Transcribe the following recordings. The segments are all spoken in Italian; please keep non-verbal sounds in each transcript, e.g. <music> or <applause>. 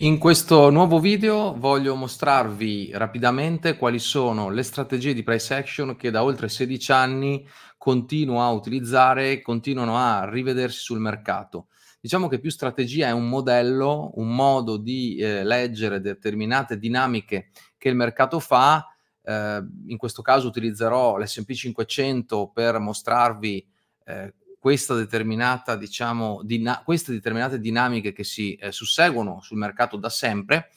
In questo nuovo video voglio mostrarvi rapidamente quali sono le strategie di price action che da oltre 16 anni continuo a utilizzare, continuano a rivedersi sul mercato. Diciamo che più strategia è un modello, un modo di eh, leggere determinate dinamiche che il mercato fa. Eh, in questo caso utilizzerò l'SP 500 per mostrarvi eh, questa determinata, diciamo, dina- queste determinate dinamiche che si eh, susseguono sul mercato da sempre,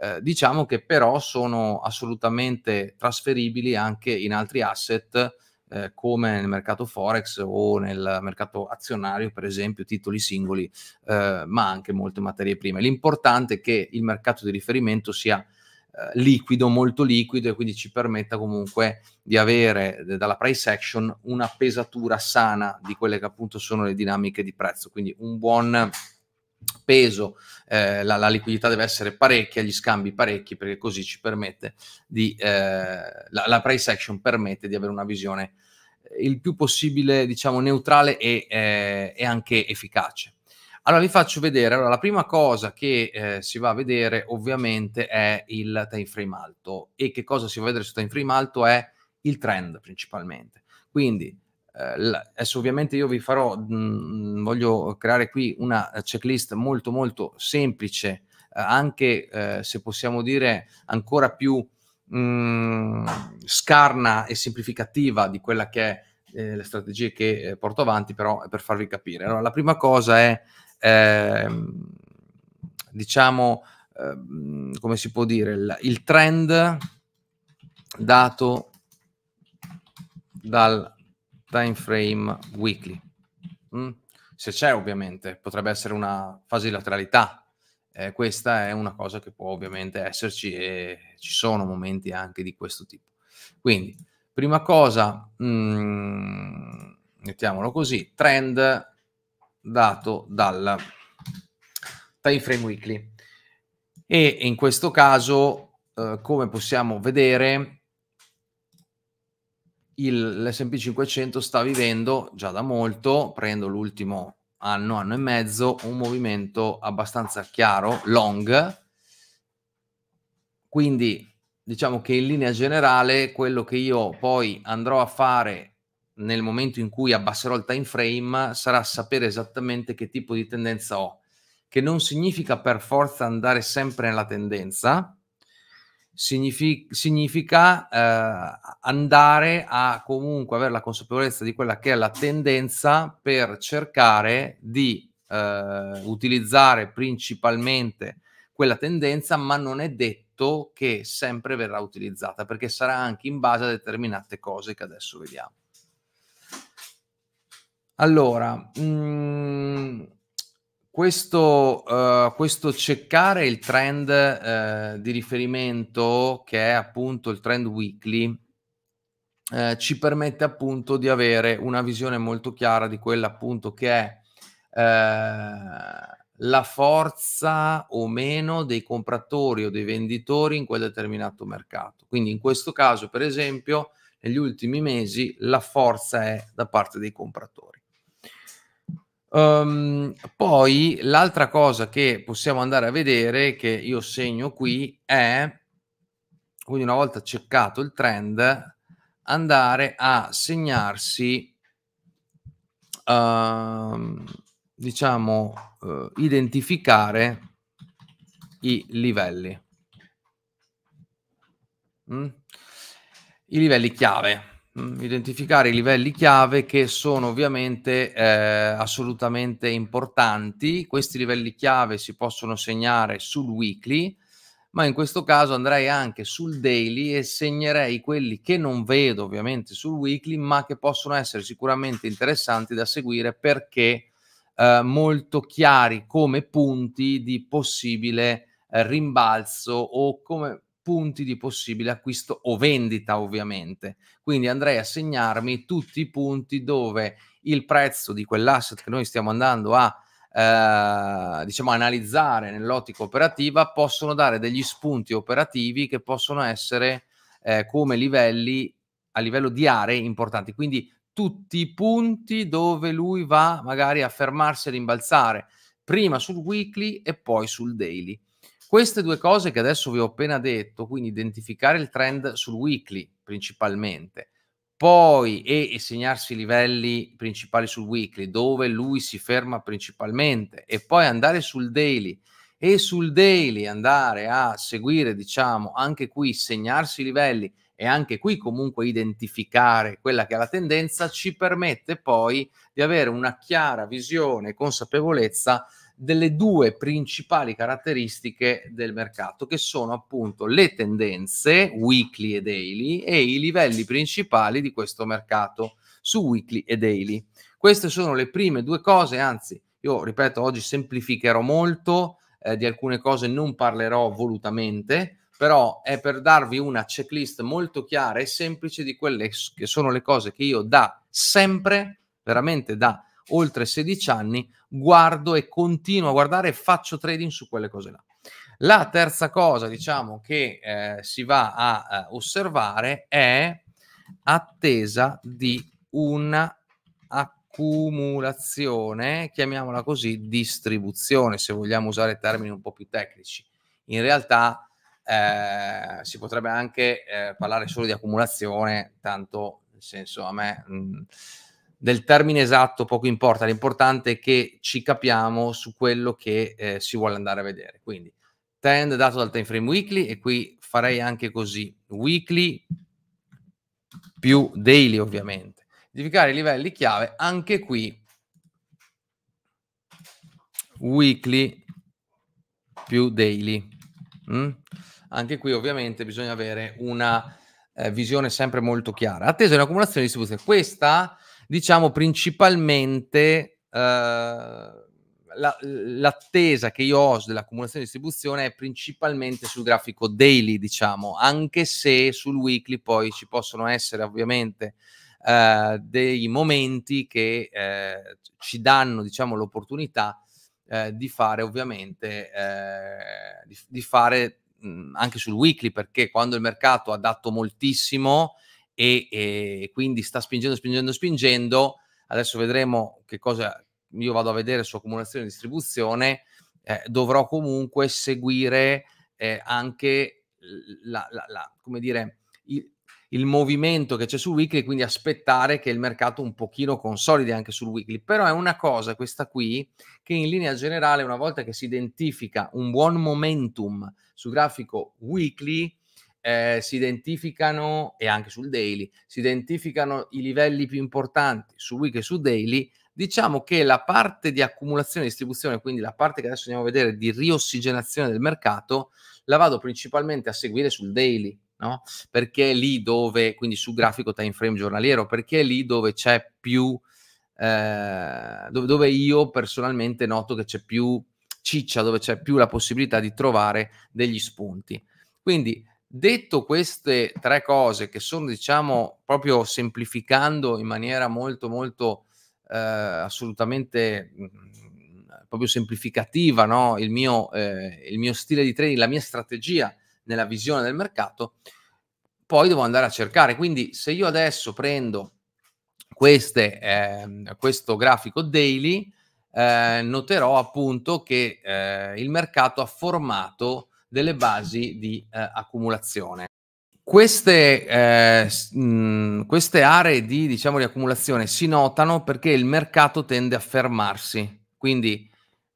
eh, diciamo che però sono assolutamente trasferibili anche in altri asset eh, come nel mercato forex o nel mercato azionario, per esempio, titoli singoli, eh, ma anche molte materie prime. L'importante è che il mercato di riferimento sia eh, liquido, molto liquido e quindi ci permetta comunque di avere dalla price action una pesatura sana di quelle che appunto sono le dinamiche di prezzo, quindi un buon peso, eh, la, la, liquidità deve essere parecchia, gli scambi parecchi perché così ci permette di, eh, la, la, price action permette di avere una visione eh, il più possibile diciamo neutrale e, eh, e anche efficace. Allora vi faccio vedere, allora, la prima cosa che eh, si va a vedere ovviamente è il time frame alto e che cosa si va a vedere sul time frame alto è il trend principalmente. Quindi eh, adesso ovviamente io vi farò, mh, mm, voglio creare qui una checklist molto molto semplice, eh, anche eh, se possiamo dire ancora più mh, mm, scarna e semplificativa di quella che è eh, le strategie che eh, porto avanti, però per farvi capire. Allora, la prima cosa è Ehm, diciamo, ehm, come si può dire, il, il trend dato dal time frame weekly. Mm? Se c'è ovviamente, potrebbe essere una fase di lateralità. Eh, questa è una cosa che può ovviamente esserci e ci sono momenti anche di questo tipo. Quindi, prima cosa, mm, mettiamolo così, trend dato dal time frame weekly e in questo caso eh, come possiamo vedere l'S&P 500 sta vivendo già da molto prendo l'ultimo anno anno e mezzo un movimento abbastanza chiaro long quindi diciamo che in linea generale quello che io poi andrò a fare nel momento in cui abbasserò il time frame sarà sapere esattamente che tipo di tendenza ho, che non significa per forza andare sempre nella tendenza, significa, significa eh, andare a comunque avere la consapevolezza di quella che è la tendenza per cercare di eh, utilizzare principalmente quella tendenza, ma non è detto che sempre verrà utilizzata perché sarà anche in base a determinate cose che adesso vediamo. Allora, mh, mm, questo, uh, questo, cercare il trend uh, di riferimento, che è appunto il trend weekly, uh, ci permette appunto di avere una visione molto chiara di quella appunto che è la forza o meno dei compratori o dei venditori in quel determinato mercato. Quindi in questo caso, per esempio, negli ultimi mesi la forza è da parte dei compratori. Um, poi l'altra cosa che possiamo andare a vedere, che io segno qui, è, quindi una volta cercato il trend, andare a segnarsi, uh, diciamo, uh, identificare i livelli. Mm? I livelli chiave. Mm, identificare i livelli chiave che sono ovviamente eh, assolutamente importanti. Questi livelli chiave si possono segnare sul weekly, ma in questo caso andrei anche sul daily e segnerei quelli che non vedo ovviamente sul weekly, ma che possono essere sicuramente interessanti da seguire perché eh, molto chiari come punti di possibile eh, rimbalzo o come punti di possibile acquisto o vendita ovviamente. Quindi andrei a segnarmi tutti i punti dove il prezzo di quell'asset che noi stiamo andando a eh, diciamo analizzare nell'ottica operativa possono dare degli spunti operativi che possono essere eh, come livelli a livello di aree importanti. Quindi tutti i punti dove lui va magari a fermarsi e rimbalzare, prima sul weekly e poi sul daily. Queste due cose che adesso vi ho appena detto, quindi identificare il trend sul weekly principalmente, poi e, e segnarsi i livelli principali sul weekly dove lui si ferma principalmente e poi andare sul daily e sul daily andare a seguire, diciamo, anche qui segnarsi i livelli e anche qui comunque identificare quella che è la tendenza ci permette poi di avere una chiara visione e consapevolezza delle due principali caratteristiche del mercato, che sono appunto le tendenze weekly e daily e i livelli principali di questo mercato su weekly e daily. Queste sono le prime due cose, anzi, io ripeto, oggi semplificherò molto, eh, di alcune cose non parlerò volutamente, però è per darvi una checklist molto chiara e semplice di quelle che sono le cose che io da sempre, veramente da sempre, oltre 16 anni, guardo e continuo a guardare e faccio trading su quelle cose là. La terza cosa, diciamo, che eh, si va a, a eh, osservare è attesa di una accumulazione, chiamiamola così, distribuzione, se vogliamo usare termini un po' più tecnici. In realtà eh, si potrebbe anche eh, parlare solo di accumulazione, tanto nel senso a me... Mh, mm, del termine esatto poco importa, l'importante è che ci capiamo su quello che eh, si vuole andare a vedere. Quindi trend dato dal time frame weekly e qui farei anche così, weekly più daily ovviamente. Identificare i livelli chiave, anche qui weekly più daily. Mm? Anche qui ovviamente bisogna avere una eh, visione sempre molto chiara. Attesa di un'accumulazione di distribuzione. Questa diciamo principalmente eh, la, l'attesa che io ho dell'accumulazione di distribuzione è principalmente sul grafico daily, diciamo, anche se sul weekly poi ci possono essere ovviamente eh, dei momenti che eh, ci danno, diciamo, l'opportunità eh, di fare ovviamente, eh, di, di, fare mh, mm, anche sul weekly, perché quando il mercato ha dato moltissimo, e, e quindi sta spingendo, spingendo, spingendo. Adesso vedremo che cosa io vado a vedere su accumulazione e distribuzione. Eh, dovrò comunque seguire eh, anche la, la, la, come dire, il, il movimento che c'è sul weekly, quindi aspettare che il mercato un pochino consolidi anche sul weekly. Però è una cosa questa qui che in linea generale una volta che si identifica un buon momentum sul grafico weekly eh, si identificano, e anche sul daily, si identificano i livelli più importanti su week e su daily, diciamo che la parte di accumulazione e distribuzione, quindi la parte che adesso andiamo a vedere di riossigenazione del mercato, la vado principalmente a seguire sul daily, no? Perché è lì dove, quindi sul grafico time frame giornaliero, perché è lì dove c'è più, eh, dove, dove io personalmente noto che c'è più ciccia, dove c'è più la possibilità di trovare degli spunti. Quindi Detto queste tre cose che sono, diciamo, proprio semplificando in maniera molto, molto eh, assolutamente mm, proprio semplificativa no? il, mio, eh, il mio stile di trading, la mia strategia nella visione del mercato, poi devo andare a cercare. Quindi se io adesso prendo queste, eh, questo grafico daily, eh, noterò appunto che eh, il mercato ha formato delle basi di eh, accumulazione. Queste, eh, mh, queste aree di, diciamo, di, accumulazione si notano perché il mercato tende a fermarsi, quindi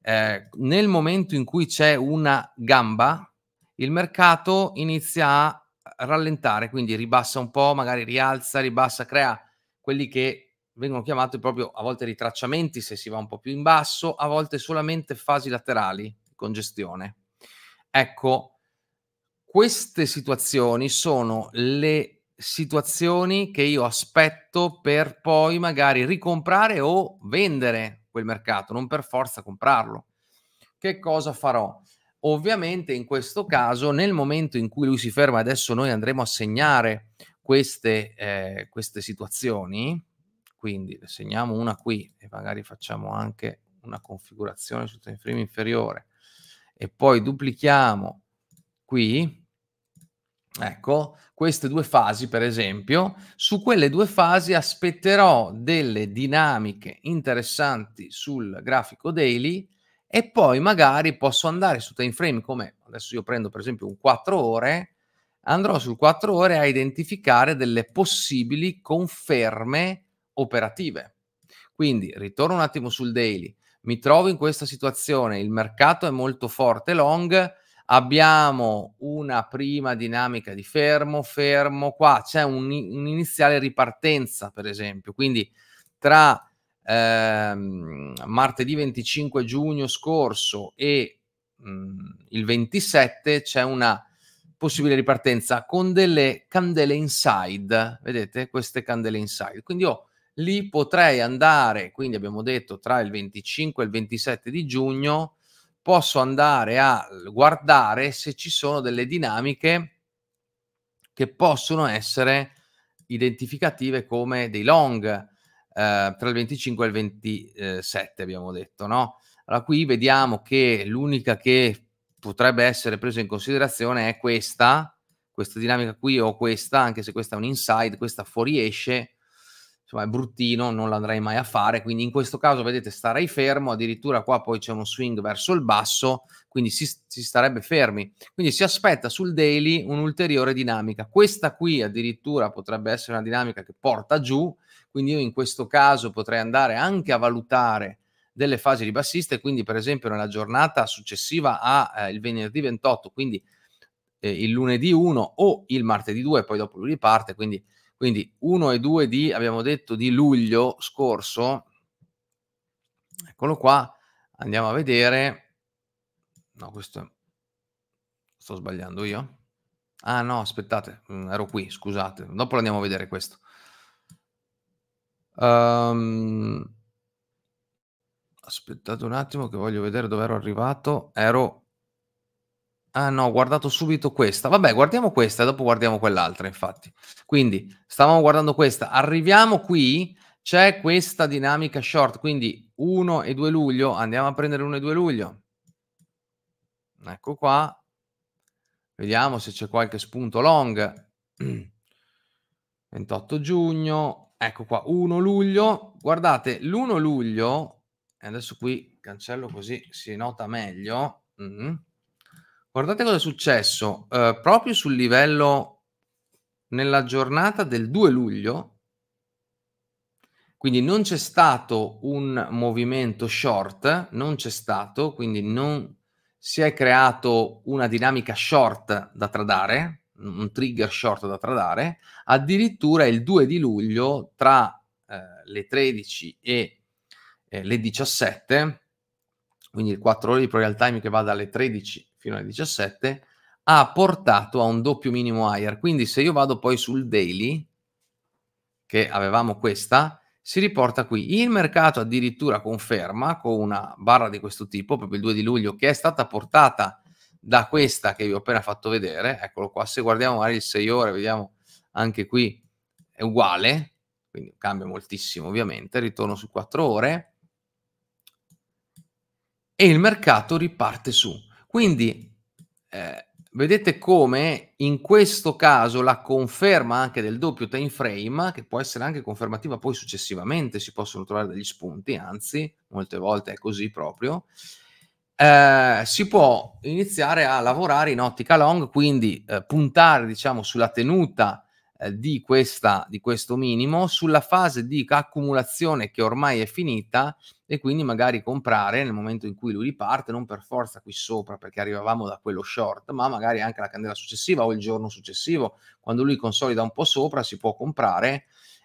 eh, nel momento in cui c'è una gamba, il mercato inizia a rallentare, quindi ribassa un po', magari rialza, ribassa, crea quelli che vengono chiamati proprio a volte ritracciamenti se si va un po' più in basso, a volte solamente fasi laterali, congestione. Ecco, queste situazioni sono le situazioni che io aspetto per poi magari ricomprare o vendere quel mercato, non per forza comprarlo. Che cosa farò? Ovviamente in questo caso, nel momento in cui lui si ferma, adesso noi andremo a segnare queste, eh, queste situazioni, quindi segniamo una qui e magari facciamo anche una configurazione sul time frame inferiore e poi duplichiamo qui, ecco, queste due fasi, per esempio, su quelle due fasi aspetterò delle dinamiche interessanti sul grafico daily e poi magari posso andare su time frame come adesso io prendo per esempio un 4 ore, andrò sul 4 ore a identificare delle possibili conferme operative. Quindi ritorno un attimo sul daily, mi trovo in questa situazione, il mercato è molto forte long, abbiamo una prima dinamica di fermo, fermo, qua c'è un'iniziale un ripartenza per esempio, quindi tra ehm, martedì 25 giugno scorso e mh, mhmm, il 27 c'è una possibile ripartenza con delle candele inside, vedete queste candele inside, quindi io lì potrei andare, quindi abbiamo detto tra il 25 e il 27 di giugno, posso andare a guardare se ci sono delle dinamiche che possono essere identificative come dei long eh, tra il 25 e il 27 abbiamo detto no allora qui vediamo che l'unica che potrebbe essere presa in considerazione è questa questa dinamica qui o questa anche se questa è un inside questa fuoriesce insomma, è bruttino, non l'andrei mai a fare. Quindi in questo caso, vedete, starei fermo, addirittura qua poi c'è uno swing verso il basso, quindi si, si starebbe fermi. Quindi si aspetta sul daily un'ulteriore dinamica. Questa qui addirittura potrebbe essere una dinamica che porta giù, quindi io in questo caso potrei andare anche a valutare delle fasi ribassiste, quindi per esempio nella giornata successiva al eh, venerdì 28, quindi eh, il lunedì 1 o il martedì 2, poi dopo lui riparte, quindi quindi 1 e 2 di, abbiamo detto, di luglio scorso, eccolo qua, andiamo a vedere, no questo è... sto sbagliando io, ah no aspettate, mm, ero qui, scusate, dopo andiamo a vedere questo. Um, aspettate un attimo che voglio vedere dove ero arrivato, ero Ah no, ho guardato subito questa. Vabbè, guardiamo questa e dopo guardiamo quell'altra, infatti. Quindi, stavamo guardando questa. Arriviamo qui, c'è questa dinamica short, quindi 1 e 2 luglio, andiamo a prendere 1 e 2 luglio. Ecco qua. Vediamo se c'è qualche spunto long. 28 <clears throat> giugno, ecco qua, 1 luglio. Guardate, l'1 luglio, adesso qui cancello così si nota meglio. Mm -hmm. Guardate cosa è successo eh, proprio sul livello nella giornata del 2 luglio. Quindi non c'è stato un movimento short, non c'è stato, quindi non si è creato una dinamica short da tradare, un trigger short da tradare. Addirittura il 2 di luglio tra eh, le 13 e eh, le 17, quindi il 4 ore di real time che va dalle 13 fino alle 17, ha portato a un doppio minimo higher. Quindi se io vado poi sul daily, che avevamo questa, si riporta qui. Il mercato addirittura conferma con una barra di questo tipo, proprio il 2 di luglio, che è stata portata da questa che vi ho appena fatto vedere. Eccolo qua, se guardiamo magari il 6 ore, vediamo anche qui, è uguale, quindi cambia moltissimo ovviamente, ritorno su 4 ore e il mercato riparte su. Quindi eh, vedete come in questo caso la conferma anche del doppio time frame, che può essere anche confermativa poi successivamente, si possono trovare degli spunti, anzi molte volte è così proprio, eh, si può iniziare a lavorare in ottica long, quindi eh, puntare diciamo sulla tenuta eh, di, questa, di questo minimo sulla fase di accumulazione che ormai è finita e quindi magari comprare nel momento in cui lui riparte, non per forza qui sopra perché arrivavamo da quello short, ma magari anche la candela successiva o il giorno successivo, quando lui consolida un po' sopra si può comprare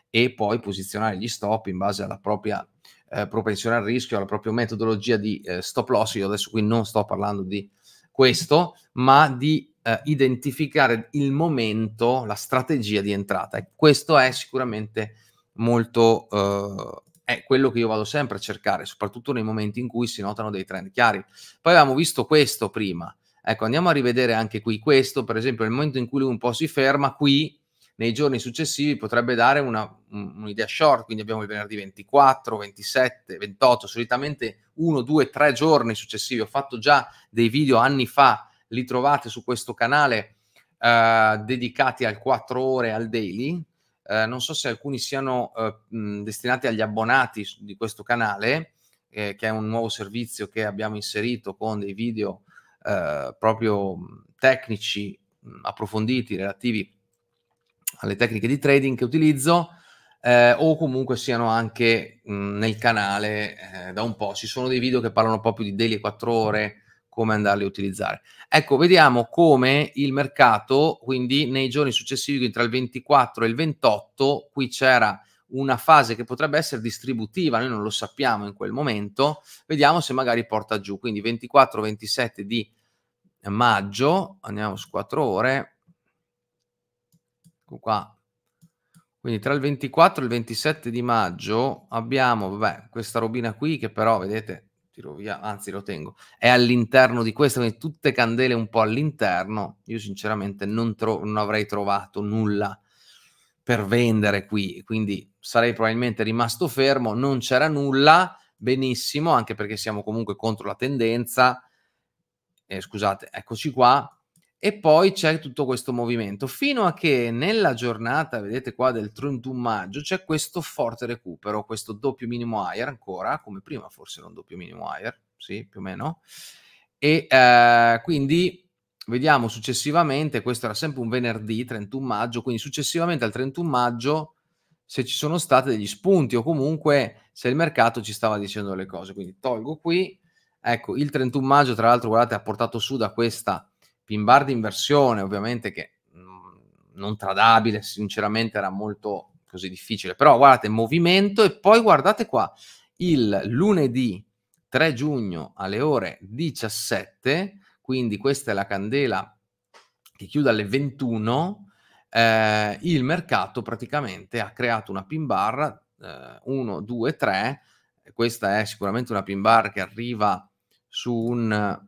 e poi posizionare gli stop in base alla propria eh, propensione al rischio, alla propria metodologia di eh, stop loss. Io adesso qui non sto parlando di questo, ma di eh, identificare il momento, la strategia di entrata. E questo è sicuramente molto, eh, è quello che io vado sempre a cercare, soprattutto nei momenti in cui si notano dei trend chiari. Poi avevamo visto questo prima. Ecco, andiamo a rivedere anche qui questo, per esempio, nel momento in cui lui un po' si ferma, qui nei giorni successivi potrebbe dare una, un'idea short, quindi abbiamo il venerdì 24, 27, 28, solitamente uno, due, tre giorni successivi. Ho fatto già dei video anni fa li trovate su questo canale eh, dedicati al 4 ore al daily. Eh, non so se alcuni siano eh, mh, destinati agli abbonati di questo canale, eh, che è un nuovo servizio che abbiamo inserito con dei video eh, proprio tecnici approfonditi relativi alle tecniche di trading che utilizzo eh, o comunque siano anche mh, nel canale eh, da un po'. Ci sono dei video che parlano proprio di daily 4 ore, come andarli a utilizzare. Ecco, vediamo come il mercato, quindi nei giorni successivi, tra il 24 e il 28, qui c'era una fase che potrebbe essere distributiva, noi non lo sappiamo in quel momento, vediamo se magari porta giù, quindi 24-27 di maggio, andiamo su 4 ore, ecco qua, quindi tra il 24 e il 27 di maggio abbiamo, vabbè, questa robina qui che però, vedete, tiro via, anzi lo tengo, è all'interno di questo, quindi tutte candele un po' all'interno, io sinceramente non, tro- non avrei trovato nulla per vendere qui, quindi sarei probabilmente rimasto fermo, non c'era nulla, benissimo, anche perché siamo comunque contro la tendenza, eh, scusate, eccoci qua, e poi c'è tutto questo movimento fino a che nella giornata, vedete qua, del 31 maggio c'è questo forte recupero, questo doppio minimo higher ancora, come prima forse era un doppio minimo higher, sì, più o meno, e eh, quindi vediamo successivamente, questo era sempre un venerdì 31 maggio, quindi successivamente al 31 maggio se ci sono stati degli spunti o comunque se il mercato ci stava dicendo le cose, quindi tolgo qui, ecco il 31 maggio tra l'altro guardate ha portato su da questa Pimbard inversione, ovviamente che mm, non tradabile, sinceramente era molto così difficile, però guardate movimento e poi guardate qua, il lunedì 3 giugno alle ore 17, quindi questa è la candela che chiude alle 21, eh, il mercato praticamente ha creato una pin bar 1, 2, 3, questa è sicuramente una pin bar che arriva su un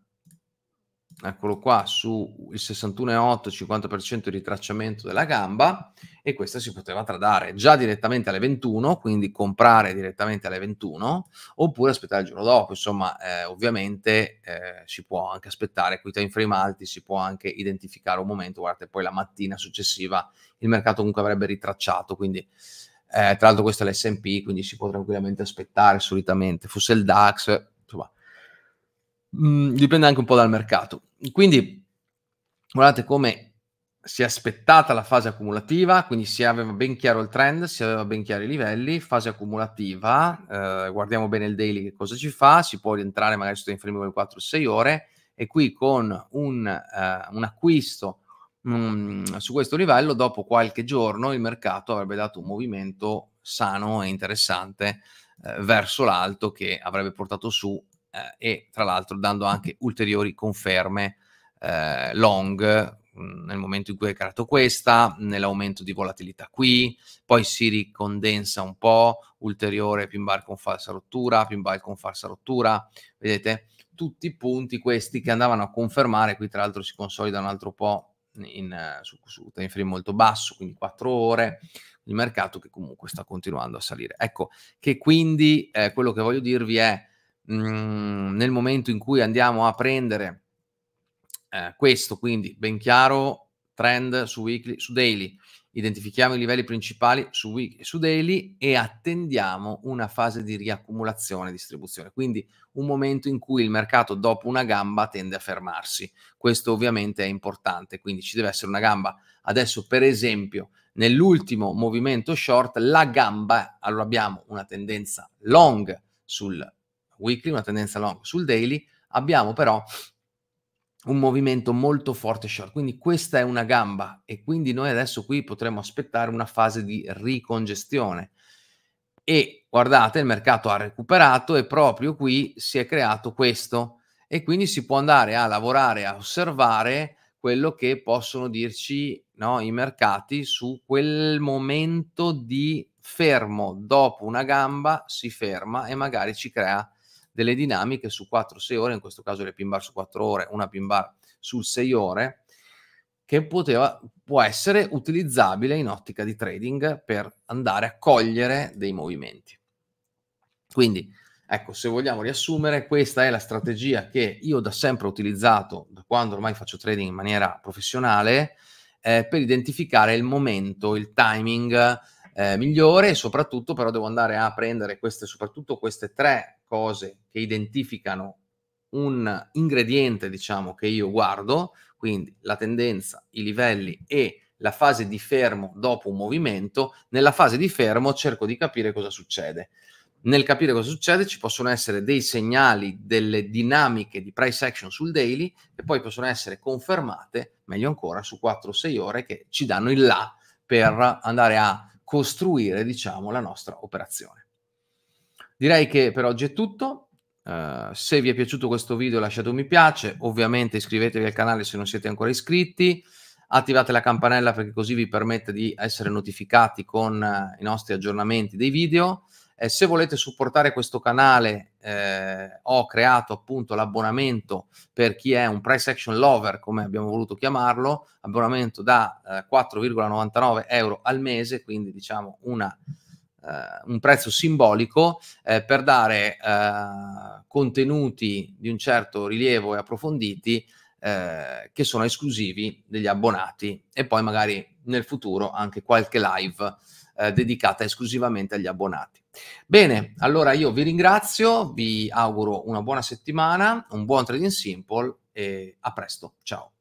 eccolo qua, su il 61,8, 50% di ritracciamento della gamba e questa si poteva tradare già direttamente alle 21, quindi comprare direttamente alle 21 oppure aspettare il giorno dopo, insomma eh, ovviamente eh, si può anche aspettare qui time frame alti, si può anche identificare un momento, guardate poi la mattina successiva il mercato comunque avrebbe ritracciato, quindi eh, tra l'altro questo è l'S&P, quindi si può tranquillamente aspettare solitamente, fosse il DAX Mm, dipende anche un po' dal mercato. Quindi guardate come si è aspettata la fase accumulativa, quindi si aveva ben chiaro il trend, si aveva ben chiari i livelli, fase accumulativa, eh, guardiamo bene il daily che cosa ci fa, si può rientrare magari sotto inferiore del 4-6 ore e qui con un, eh, un acquisto mh, mm, su questo livello, dopo qualche giorno il mercato avrebbe dato un movimento sano e interessante eh, verso l'alto che avrebbe portato su eh, e tra l'altro dando anche ulteriori conferme eh, long nel momento in cui è creato questa, nell'aumento di volatilità qui, poi si ricondensa un po', ulteriore pin bar con falsa rottura, pin bar con falsa rottura, vedete? Tutti i punti questi che andavano a confermare, qui tra l'altro si consolida un altro po' in, eh, su, su time frame molto basso, quindi 4 ore, il mercato che comunque sta continuando a salire. Ecco che quindi eh, quello che voglio dirvi è Mm, nel momento in cui andiamo a prendere eh, questo, quindi ben chiaro, trend su weekly, su daily, identifichiamo i livelli principali su weekly e su daily e attendiamo una fase di riaccumulazione e distribuzione, quindi un momento in cui il mercato dopo una gamba tende a fermarsi. Questo ovviamente è importante, quindi ci deve essere una gamba. Adesso per esempio nell'ultimo movimento short la gamba, allora abbiamo una tendenza long sul weekly, una tendenza long sul daily, abbiamo però un movimento molto forte short, quindi questa è una gamba e quindi noi adesso qui potremmo aspettare una fase di ricongestione e guardate il mercato ha recuperato e proprio qui si è creato questo e quindi si può andare a lavorare, a osservare quello che possono dirci no, i mercati su quel momento di fermo dopo una gamba si ferma e magari ci crea delle dinamiche su 4-6 ore, in questo caso le pin bar su 4 ore, una pin bar su 6 ore, che poteva, può essere utilizzabile in ottica di trading per andare a cogliere dei movimenti. Quindi, ecco, se vogliamo riassumere, questa è la strategia che io da sempre ho utilizzato, da quando ormai faccio trading in maniera professionale, eh, per identificare il momento, il timing eh, migliore e soprattutto però devo andare a prendere queste, soprattutto queste tre cose che identificano un ingrediente, diciamo, che io guardo, quindi la tendenza, i livelli e la fase di fermo dopo un movimento, nella fase di fermo cerco di capire cosa succede. Nel capire cosa succede ci possono essere dei segnali, delle dinamiche di price action sul daily che poi possono essere confermate, meglio ancora, su 4-6 ore che ci danno il là per andare a costruire, diciamo, la nostra operazione. Direi che per oggi è tutto. Uh, se vi è piaciuto questo video lasciate un mi piace, ovviamente iscrivetevi al canale se non siete ancora iscritti, attivate la campanella perché così vi permette di essere notificati con uh, i nostri aggiornamenti dei video. Eh, se volete supportare questo canale, eh, ho creato appunto l'abbonamento per chi è un price action lover, come abbiamo voluto chiamarlo, abbonamento da eh, 4,99 euro al mese, quindi diciamo una eh, un prezzo simbolico eh, per dare eh, contenuti di un certo rilievo e approfonditi che sono esclusivi degli abbonati e poi magari nel futuro anche qualche live dedicata esclusivamente agli abbonati. Bene, allora io vi ringrazio, vi auguro una buona settimana, un buon Trading Simple e a presto, ciao.